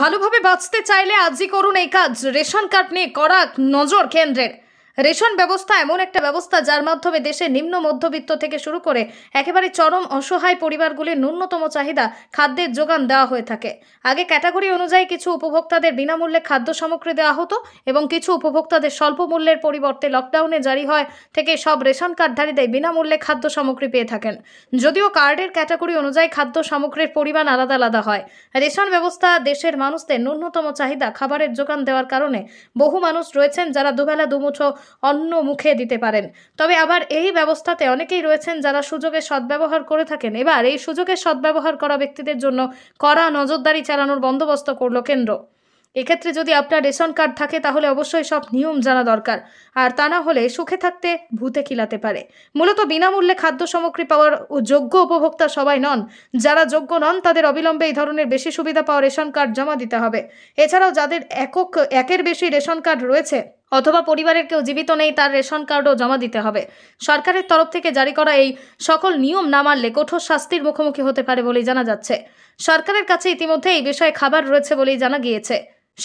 ভালোভাবে বাঁচতে চাইলে আজই করুন এই কাজ রেশন কার্ড নিয়ে কড়া নজর কেন্দ্রের রেশন ব্যবস্থা এমন একটা ব্যবস্থা যার মাধ্যমে দেশে নিম্ন মধ্যবিত্ত থেকে শুরু করে একেবারে চরম অসহায় পরিবারগুলির ন্যূনতম চাহিদা খাদ্যের যোগান দেওয়া হয়ে থাকে আগে ক্যাটাগরি অনুযায়ী কিছু উপভোক্তাদের বিনামূল্যে খাদ্য সামগ্রী দেওয়া হতো এবং কিছু উপভোক্তাদের স্বল্প মূল্যের পরিবর্তে লকডাউনে জারি হয় থেকে সব রেশন কার্ডধারীদের বিনামূল্যে খাদ্য সামগ্রী পেয়ে থাকেন যদিও কার্ডের ক্যাটাগরি অনুযায়ী খাদ্য সামগ্রীর পরিমাণ আলাদা আলাদা হয় রেশন ব্যবস্থা দেশের মানুষদের ন্যূনতম চাহিদা খাবারের যোগান দেওয়ার কারণে বহু মানুষ রয়েছেন যারা দুবেলা দুমুঠো অন্য মুখে দিতে পারেন তবে আবার এই ব্যবস্থাতে অনেকেই রয়েছেন যারা সুযোগের সদ্ব্যবহার করে থাকেন এবার এই সুযোগের সদ্ব্যবহার করা ব্যক্তিদের জন্য কড়া নজরদারি চালানোর বন্দোবস্ত করল কেন্দ্র এক্ষেত্রে যদি আপনার রেশন কার্ড থাকে তাহলে অবশ্যই সব নিয়ম জানা দরকার আর তা না হলে সুখে থাকতে ভূতে কিলাতে পারে মূলত বিনামূল্যে খাদ্য সামগ্রী পাওয়ার যোগ্য উপভোক্তা সবাই নন যারা যোগ্য নন তাদের অবিলম্বে এই ধরনের বেশি সুবিধা পাওয়া রেশন কার্ড জমা দিতে হবে এছাড়াও যাদের একক একের বেশি রেশন কার্ড রয়েছে অথবা পরিবারের কেউ জীবিত নেই তার রেশন কার্ডও জমা দিতে হবে সরকারের তরফ থেকে জারি করা এই সকল নিয়ম না মানলে কঠোর শাস্তির মুখোমুখি হতে পারে বলেই জানা যাচ্ছে সরকারের কাছে ইতিমধ্যে এই বিষয়ে খাবার রয়েছে বলেই জানা গিয়েছে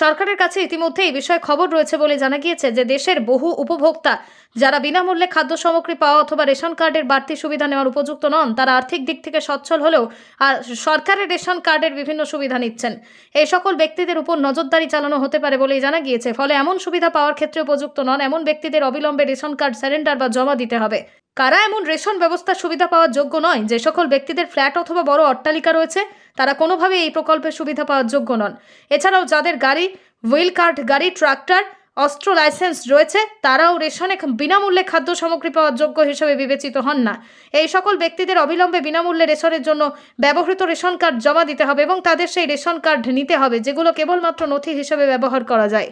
সরকারের কাছে ইতিমধ্যে এই বিষয়ে খবর রয়েছে বলে জানা গিয়েছে যে দেশের বহু উপভোক্তা যারা বিনামূল্যে খাদ্য সামগ্রী পাওয়া অথবা রেশন কার্ডের বাড়তি সুবিধা নেওয়ার উপযুক্ত নন তারা আর্থিক দিক থেকে সচ্ছল হলেও আর সরকারের রেশন কার্ডের বিভিন্ন সুবিধা নিচ্ছেন এই সকল ব্যক্তিদের উপর নজরদারি চালানো হতে পারে বলেই জানা গিয়েছে ফলে এমন সুবিধা পাওয়ার ক্ষেত্রে উপযুক্ত নন এমন ব্যক্তিদের অবিলম্বে রেশন কার্ড স্যারেন্ডার বা জমা দিতে হবে কারা এমন রেশন ব্যবস্থার সুবিধা পাওয়ার যোগ্য নয় যে সকল ব্যক্তিদের ফ্ল্যাট অথবা বড় অট্টালিকা রয়েছে তারা কোনোভাবে এই প্রকল্পের সুবিধা পাওয়ার যোগ্য নন এছাড়াও যাদের গাড়ি হুইল কার্ট গাড়ি ট্রাক্টর অস্ত্র লাইসেন্স রয়েছে তারাও রেশনে বিনামূল্যে খাদ্য সামগ্রী পাওয়ার যোগ্য হিসেবে বিবেচিত হন না এই সকল ব্যক্তিদের অবিলম্বে বিনামূল্যে রেশনের জন্য ব্যবহৃত রেশন কার্ড জমা দিতে হবে এবং তাদের সেই রেশন কার্ড নিতে হবে যেগুলো কেবলমাত্র নথি হিসেবে ব্যবহার করা যায়